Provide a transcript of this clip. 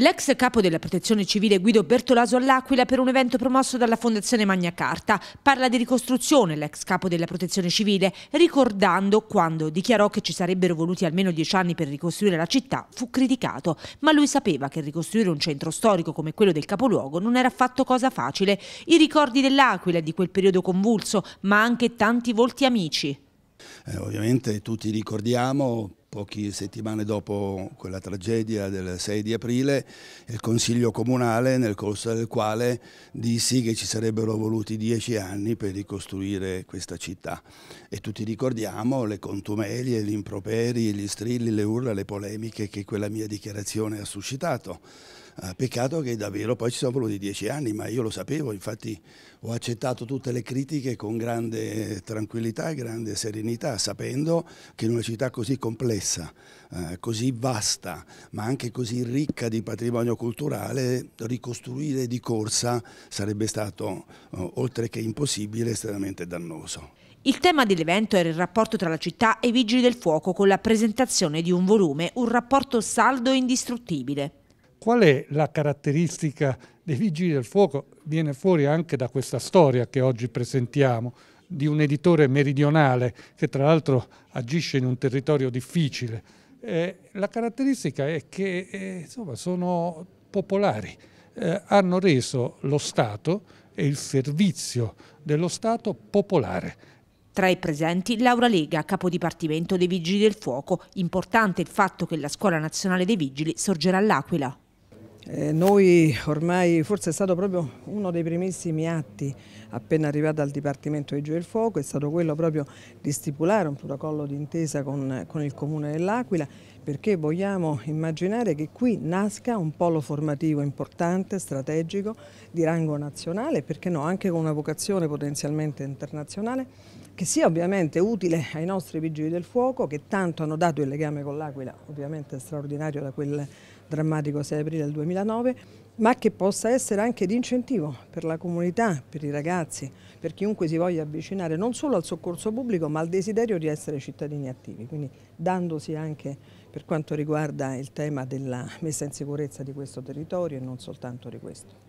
L'ex capo della protezione civile Guido Bertolaso all'Aquila per un evento promosso dalla Fondazione Magna Carta parla di ricostruzione l'ex capo della protezione civile ricordando quando dichiarò che ci sarebbero voluti almeno dieci anni per ricostruire la città fu criticato ma lui sapeva che ricostruire un centro storico come quello del capoluogo non era affatto cosa facile i ricordi dell'Aquila di quel periodo convulso ma anche tanti volti amici eh, ovviamente tutti ricordiamo Poche settimane dopo quella tragedia del 6 di aprile, il Consiglio Comunale, nel corso del quale dissi che ci sarebbero voluti dieci anni per ricostruire questa città. E tutti ricordiamo le contumelie, gli improperi, gli strilli, le urla, le polemiche che quella mia dichiarazione ha suscitato. Eh, peccato che davvero poi ci sono voluti dieci anni, ma io lo sapevo, infatti ho accettato tutte le critiche con grande tranquillità e grande serenità, sapendo che in una città così complessa, eh, così vasta, ma anche così ricca di patrimonio culturale, ricostruire di corsa sarebbe stato, eh, oltre che impossibile, estremamente dannoso. Il tema dell'evento era il rapporto tra la città e i vigili del fuoco con la presentazione di un volume, un rapporto saldo e indistruttibile qual è la caratteristica dei vigili del fuoco? Viene fuori anche da questa storia che oggi presentiamo di un editore meridionale che tra l'altro agisce in un territorio difficile. Eh, la caratteristica è che eh, insomma, sono popolari, eh, hanno reso lo Stato e il servizio dello Stato popolare. Tra i presenti Laura Lega, capo dipartimento dei Vigili del Fuoco. Importante il fatto che la Scuola Nazionale dei Vigili sorgerà all'Aquila. Eh, noi ormai, forse è stato proprio uno dei primissimi atti appena arrivato al Dipartimento dei Gioia del Fuoco, è stato quello proprio di stipulare un protocollo d'intesa con, con il Comune dell'Aquila perché vogliamo immaginare che qui nasca un polo formativo importante, strategico, di rango nazionale, perché no, anche con una vocazione potenzialmente internazionale, che sia ovviamente utile ai nostri vigili del fuoco, che tanto hanno dato il legame con l'Aquila, ovviamente straordinario da quel drammatico 6 aprile 2009, ma che possa essere anche di incentivo per la comunità, per i ragazzi, per chiunque si voglia avvicinare non solo al soccorso pubblico ma al desiderio di essere cittadini attivi, quindi dandosi anche per quanto riguarda il tema della messa in sicurezza di questo territorio e non soltanto di questo.